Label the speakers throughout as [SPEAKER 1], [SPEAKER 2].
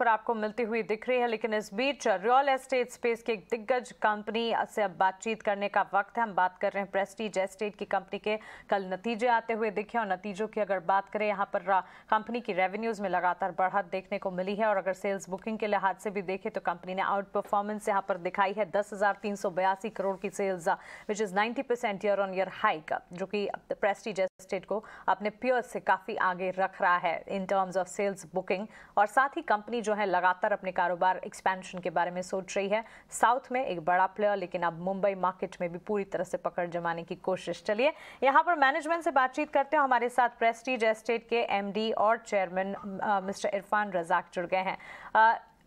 [SPEAKER 1] पर आपको मिलती हुई दिख रही है लेकिन इस बीच रियल एस्टेट स्पेस की एक दिग्गज कंपनी से अब बातचीत करने का वक्त है हम बात कर रहे हैं प्रेस्टीज एस्टेट की कंपनी के कल नतीजे आते हुए दिखे और नतीजों की अगर बात करें यहाँ पर कंपनी की रेवेन्यूज में लगातार बढ़त देखने को मिली है और अगर सेल्स बुकिंग के लिहाज से भी देखें तो कंपनी ने आउट परफॉर्मेंस यहाँ पर दिखाई है दस करोड़ की sales which is ninety year on year hike जो कि प्रेस्टीज स्टेट को अपने पियर्स से काफ़ी आगे रख रहा है in terms of sales booking और साथ ही कंपनी जो है लगातार अपने कारोबार एक्सपेंशन के बारे में सोच रही है साउथ में एक बड़ा प्लेयर लेकिन अब मुंबई मार्केट में भी पूरी तरह से पकड़ जमाने की कोशिश चलिए यहाँ पर मैनेजमेंट से बातचीत करते हैं हमारे साथ प्रेस्टीज एस्टेट के एम और चेयरमैन मिस्टर इरफान रजाक जुड़ गए हैं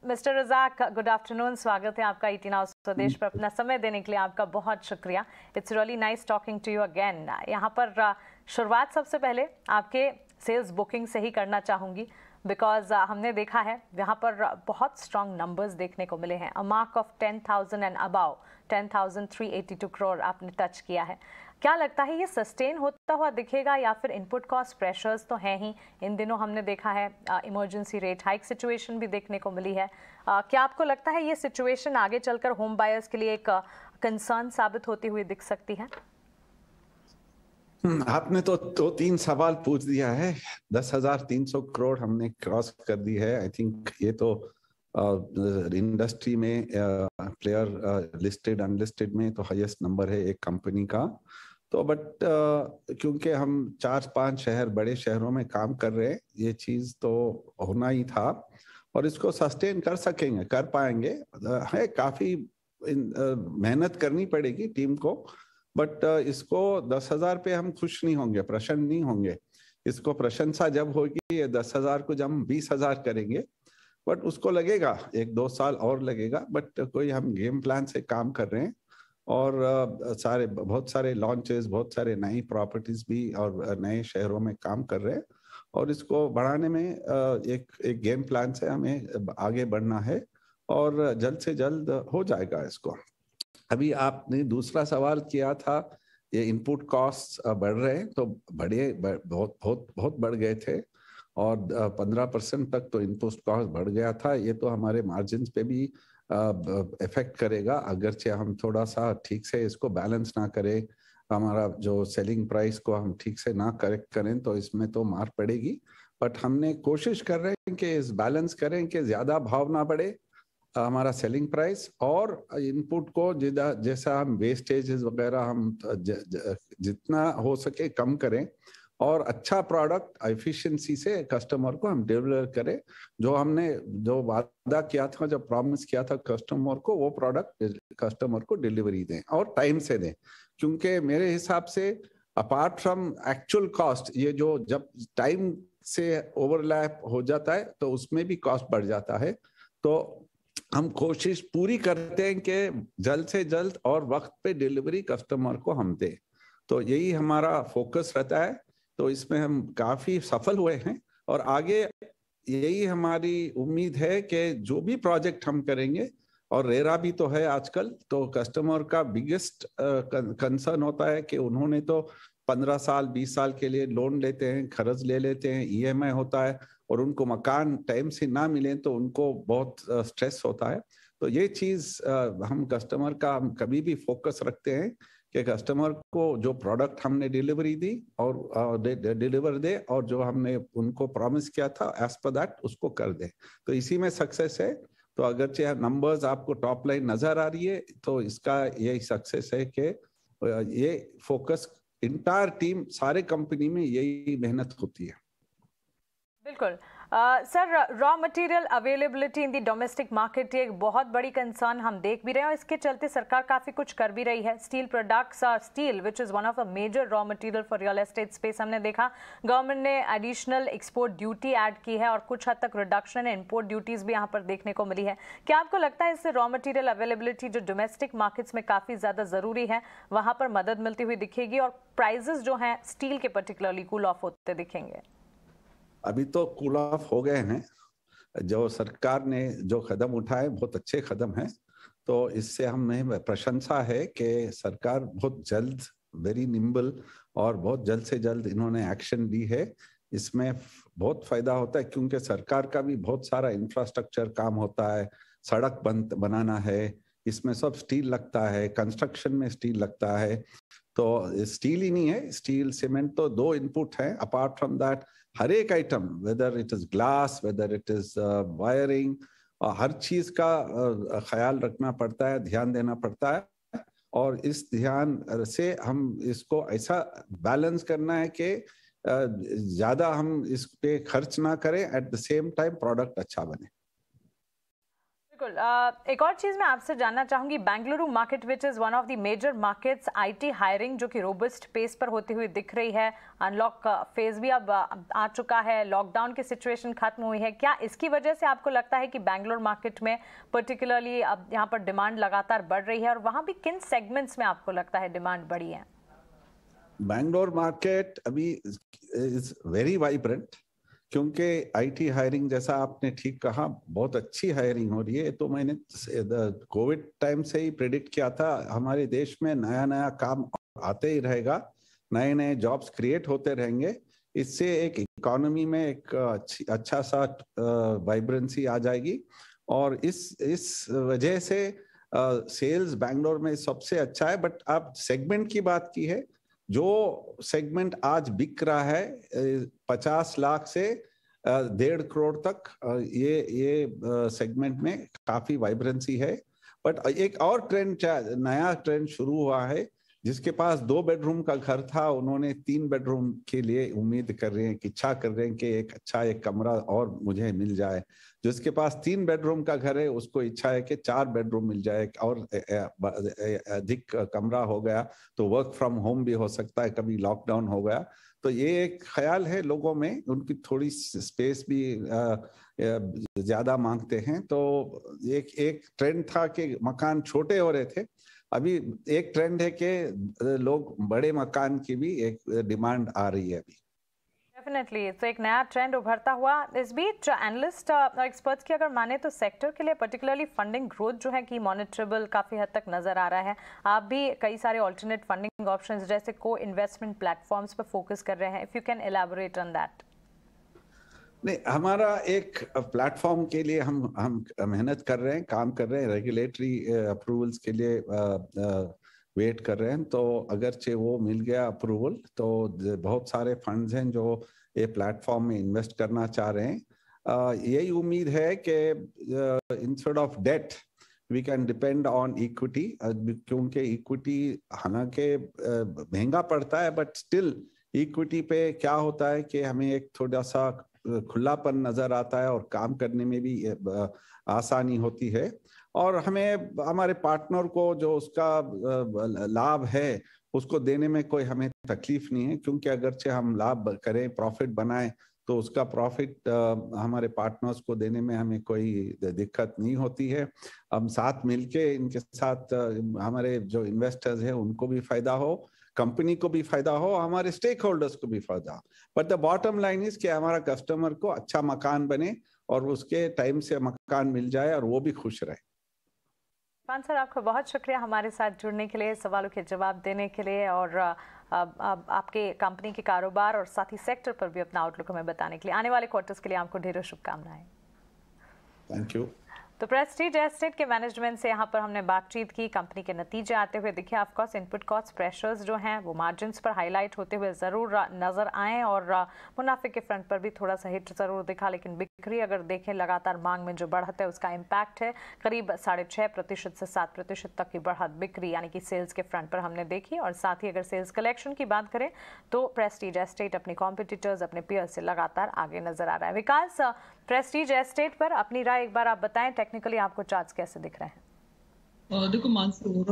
[SPEAKER 1] मिस्टर रजाक गुड आफ्टरनून स्वागत है आपका ईटी e नाउ स्वदेश पर अपना समय देने के लिए आपका बहुत शुक्रिया it's really nice talking to you again यहाँ पर uh, शुरुआत सबसे पहले आपके सेल्स बुकिंग से ही करना चाहूँगी बिकॉज uh, हमने देखा है यहाँ पर uh, बहुत स्ट्रॉन्ग नंबर्स देखने को मिले हैं a mark of ten thousand and above ten thousand three eighty two crore आपने टच किया है क्या लगता है ये सस्टेन होता हुआ दिखेगा या फिर इनपुट कॉस्ट प्रेशर्स तो हैं ही इन दिनों हमने देखा है इमरजेंसी रेट हाइक सिचुएशन भी देखने को मिली है uh, क्या आपको लगता है ये सिचुएशन आगे चलकर होम बायर्स के लिए एक कंसर्न uh, साबित होती हुई दिख सकती है
[SPEAKER 2] हम्म, आपने तो दो तो तीन सवाल पूछ दिया है दस हजार तीन सौ करोड़ हमने क्रॉस कर दी है आई थिंक ये तो इंडस्ट्री uh, में प्लेयर लिस्टेड अनलिस्टेड में तो हाईएस्ट नंबर है एक कंपनी का तो बट uh, क्योंकि हम चार पांच शहर बड़े शहरों में काम कर रहे हैं ये चीज तो होना ही था और इसको सस्टेन कर सकेंगे कर पाएंगे है काफी uh, मेहनत करनी पड़ेगी टीम को बट uh, इसको दस हजार पे हम खुश नहीं होंगे प्रसन्न नहीं होंगे इसको प्रशंसा जब होगी ये दस हजार को जब हम बीस हजार करेंगे बट उसको लगेगा एक दो साल और लगेगा बट कोई हम गेम प्लान से काम कर रहे हैं और uh, सारे बहुत सारे लॉन्चेस बहुत सारे नई प्रॉपर्टीज भी और uh, नए शहरों में काम कर रहे हैं और इसको बढ़ाने में एक एक गेम प्लान से हमें आगे बढ़ना है और जल्द से जल्द हो जाएगा इसको अभी आपने दूसरा सवाल किया था ये इनपुट कॉस्ट बढ़ रहे हैं तो बढ़े बहुत बहुत बहुत बढ़ गए थे और पंद्रह परसेंट तक तो इनपुट कॉस्ट बढ़ गया था ये तो हमारे मार्जिन पे भी इफेक्ट करेगा अगरचे हम थोड़ा सा ठीक से इसको बैलेंस ना करें हमारा जो सेलिंग प्राइस को हम ठीक से ना करेक्ट करें तो इसमें तो मार पड़ेगी बट हमने कोशिश कर रहे हैं कि इस बैलेंस करें कि ज्यादा भाव ना बढ़े हमारा सेलिंग प्राइस और इनपुट को जिदा जैसा हम वेस्टेज वगैरह हम ज, ज, जितना हो सके कम करें और अच्छा प्रोडक्ट एफिशिएंसी से कस्टमर को हम डिलीवर करें जो हमने जो वादा किया था जो प्रॉमिस किया था कस्टमर को वो प्रोडक्ट कस्टमर को डिलीवरी दें और टाइम से दें क्योंकि मेरे हिसाब से अपार्ट फ्रॉम एक्चुअल कॉस्ट ये जो जब टाइम से ओवरलैप हो जाता है तो उसमें भी कॉस्ट बढ़ जाता है तो हम कोशिश पूरी करते हैं कि जल्द से जल्द और वक्त पे डिलीवरी कस्टमर को हम दें तो यही हमारा फोकस रहता है तो इसमें हम काफी सफल हुए हैं और आगे यही हमारी उम्मीद है कि जो भी प्रोजेक्ट हम करेंगे और रेरा भी तो है आजकल तो कस्टमर का बिगेस्ट कंसर्न होता है कि उन्होंने तो पंद्रह साल बीस साल के लिए लोन लेते हैं खर्च ले लेते हैं ईएमआई e होता है और उनको मकान टाइम से ना मिले तो उनको बहुत स्ट्रेस होता है तो ये चीज़ हम कस्टमर का हम कभी भी फोकस रखते हैं कि कस्टमर को जो प्रोडक्ट हमने डिलीवरी दी और डिलीवर दे और जो हमने उनको प्रॉमिस किया था एज पर दैट उसको कर दे तो इसी में सक्सेस है तो अगरचे नंबर्स आपको टॉप लाइन नजर आ रही है तो इसका यही सक्सेस है कि ये फोकस इंटायर टीम सारे कंपनी में यही मेहनत होती है
[SPEAKER 1] बिल्कुल sir raw material availability in the domestic market एक बहुत बड़ी कंसर्न हम देख भी रहे हैं और इसके चलते सरकार काफ़ी कुछ कर भी रही है स्टील प्रोडक्ट्स और steel which is one of a major raw material for real estate space हमने देखा गवर्नमेंट ने एडिशनल एक्सपोर्ट ड्यूटी ऐड की है और कुछ हद तक रिडक्शन इन इम्पोर्ट ड्यूटीज़ भी यहाँ पर देखने को मिली है क्या आपको लगता है इससे रॉ मटेरियल अवेलेबिलिटी जो डोमेस्टिक मार्केट्स में काफ़ी ज़्यादा ज़रूरी है वहाँ पर मदद मिलती हुई दिखेगी और प्राइजेस जो हैं स्टील के पर्टिकुलरली कूल ऑफ होते दिखेंगे
[SPEAKER 2] अभी तो कूल ऑफ हो गए हैं जो सरकार ने जो कदम उठाए बहुत अच्छे कदम हैं तो इससे हमें प्रशंसा है कि सरकार बहुत जल्द वेरी निम्बल और बहुत जल्द से जल्द इन्होंने एक्शन ली है इसमें बहुत फायदा होता है क्योंकि सरकार का भी बहुत सारा इंफ्रास्ट्रक्चर काम होता है सड़क बन बनाना है इसमें सब स्टील लगता है कंस्ट्रक्शन में स्टील लगता है तो स्टील ही नहीं है स्टील सीमेंट तो दो इनपुट है अपार्ट फ्रॉम दैट हर एक item whether it is glass whether it is wiring हर चीज का uh, ख्याल रखना पड़ता है ध्यान देना पड़ता है और इस ध्यान से हम इसको ऐसा बैलेंस करना है कि uh, ज्यादा हम इस पे खर्च ना करें at the same time product अच्छा बने
[SPEAKER 1] बिल्कुल uh, एक और चीज़ मैं आपसे जानना चाहूंगी Bengaluru market which is one of the major markets IT hiring जो कि रोबस्ट पेस पर होती हुई दिख रही है अनलॉक फेज भी अब आ चुका है लॉकडाउन की सिचुएशन खत्म हुई है क्या इसकी वजह से आपको लगता है कि बेंगलोर मार्केट में पर्टिकुलरली अब यहाँ पर डिमांड लगातार बढ़ रही है और वहाँ भी किन सेगमेंट्स में आपको लगता है डिमांड बढ़ी है
[SPEAKER 2] बैंगलोर मार्केट अभी इज वेरी वाइब्रेंट क्योंकि आईटी हायरिंग जैसा आपने ठीक कहा बहुत अच्छी हायरिंग हो रही है तो मैंने कोविड टाइम से ही प्रिडिक्ट किया था हमारे देश में नया नया काम आते ही रहेगा नए नए जॉब्स क्रिएट होते रहेंगे इससे एक इकोनॉमी में एक अच्छी अच्छा सा वाइब्रेंसी आ जाएगी और इस इस वजह से सेल्स बैंगलोर में सबसे अच्छा है बट आप सेगमेंट की बात की है जो सेगमेंट आज बिक रहा है पचास लाख से डेढ़ करोड़ तक ये ये सेगमेंट में काफी वाइब्रेंसी है बट एक और ट्रेंड नया ट्रेंड शुरू हुआ है जिसके पास दो बेडरूम का घर था उन्होंने तीन बेडरूम के लिए उम्मीद कर रहे हैं कि इच्छा कर रहे हैं कि एक अच्छा एक कमरा और मुझे मिल जाए जिसके पास तीन बेडरूम का घर है उसको इच्छा है कि चार बेडरूम मिल जाए और अधिक कमरा हो गया तो वर्क फ्रॉम होम भी हो सकता है कभी लॉकडाउन हो गया तो ये एक ख्याल है लोगों में उनकी थोड़ी स्पेस भी ज्यादा मांगते हैं तो एक एक ट्रेंड था कि मकान छोटे हो रहे थे अभी एक ट्रेंड है कि लोग बड़े मकान की भी एक डिमांड आ रही है अभी
[SPEAKER 1] डेफिनेटली तो एक नया ट्रेंड उभरता हुआ इस बीच एनालिस्ट और एक्सपर्ट्स की अगर माने तो सेक्टर के लिए पर्टिकुलरली फंडिंग ग्रोथ जो है कि मॉनिटरेबल काफ़ी हद तक नज़र आ रहा है आप भी कई सारे ऑल्टरनेट फंडिंग ऑप्शंस जैसे को इन्वेस्टमेंट प्लेटफॉर्म्स पर फोकस कर रहे हैं if you can elaborate on that
[SPEAKER 2] नहीं हमारा एक प्लेटफॉर्म के लिए हम हम मेहनत कर रहे हैं काम कर रहे हैं रेगुलेटरी अप्रूवल्स के लिए वेट कर रहे हैं तो चे वो मिल गया अप्रूवल तो बहुत सारे फंड्स हैं जो ये प्लेटफॉर्म में इन्वेस्ट करना चाह रहे हैं यही उम्मीद है कि instead of debt we can depend on equity क्योंकि इक्विटी हालांकि महंगा पड़ता है बट स्टिल इक्विटी पे क्या होता है कि हमें एक थोड़ा सा खुलापन नजर आता है और काम करने में भी आसानी होती है और हमें हमारे पार्टनर को जो उसका लाभ है उसको देने में कोई हमें तकलीफ नहीं है क्योंकि अगरचे हम लाभ करें प्रॉफिट बनाएं तो उसका प्रॉफिट हमारे पार्टनर्स को देने में हमें कोई दिक्कत नहीं होती है हम साथ मिलके इनके साथ हमारे जो इन्वेस्टर्स हैं उनको भी फायदा हो कंपनी को भी फायदा हो हमारे स्टेक होल्डर्स को भी फायदा but the bottom line is कि हमारा कस्टमर को अच्छा मकान बने और उसके टाइम से मकान मिल जाए और वो भी खुश रहे
[SPEAKER 1] खान सर आपको बहुत शुक्रिया हमारे साथ जुड़ने के लिए सवालों के जवाब देने के लिए और आ, आ, आ, आपके कंपनी के कारोबार और साथ ही सेक्टर पर भी अपना आउटलुक हमें बताने के लिए आने वाले क्वार्टर्स के लिए आपको ढेरों शुभकामनाएं थैंक यू तो प्रेस्टीज एस्टेट के मैनेजमेंट से यहाँ पर हमने बातचीत की कंपनी के नतीजे आते हुए देखिए ऑफकोर्स इनपुट कॉस्ट प्रेशर्स जो हैं वो मार्जिन पर हाईलाइट होते हुए ज़रूर नज़र आएँ और मुनाफे के फ्रंट पर भी थोड़ा सा हिट ज़रूर दिखा लेकिन बिक्री अगर देखें लगातार मांग में जो बढ़त है उसका इम्पैक्ट है करीब साढ़े छः प्रतिशत से सात प्रतिशत तक की बढ़त बिक्री यानी कि सेल्स के फ्रंट पर हमने देखी और साथ ही अगर सेल्स कलेक्शन की बात करें तो प्रेस्टीज एस्टेट अपने कॉम्पिटिटर्स अपने पेयर से लगातार आगे नजर आ रहा है विकास प्रेस्टीज एस्टेट पर अपनी राय एक बार आप बताएं टेक्निकली आपको चार्ज कैसे दिख रहे हैं देखो मानसून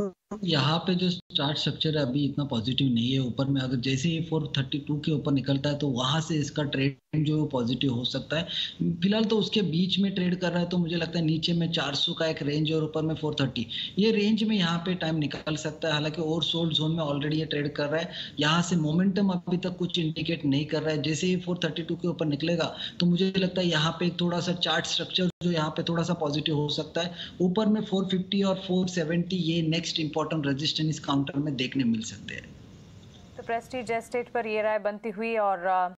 [SPEAKER 1] यहाँ पे जो
[SPEAKER 2] चार्ट स्ट्रक्चर है अभी इतना पॉजिटिव नहीं है ऊपर में अगर जैसे ही 432 के ऊपर निकलता है तो वहां से इसका ट्रेड जो पॉजिटिव हो सकता है फिलहाल तो उसके बीच में ट्रेड कर रहा है तो मुझे लगता है नीचे में 400 का एक रेंज और ऊपर में 430 ये रेंज में यहाँ पे टाइम निकल सकता है हालांकि और सोल्ड जोन में ऑलरेडी ये ट्रेड कर रहा है यहाँ से मोमेंटम अभी तक कुछ इंडिकेट नहीं कर रहा है जैसे ही फोर के ऊपर निकलेगा तो मुझे लगता है यहाँ पे थोड़ा सा चार्ट स्ट्रक्चर जो यहाँ पे थोड़ा सा पॉजिटिव हो सकता है ऊपर में फोर और फोर ये नेक्स्ट इंपॉर्टेंट कॉटन रेजिस्टेंट इस काउंटर में देखने मिल सकते हैं
[SPEAKER 1] तो प्रेस्टीज एस्टेट पर ये राय बनती हुई और uh,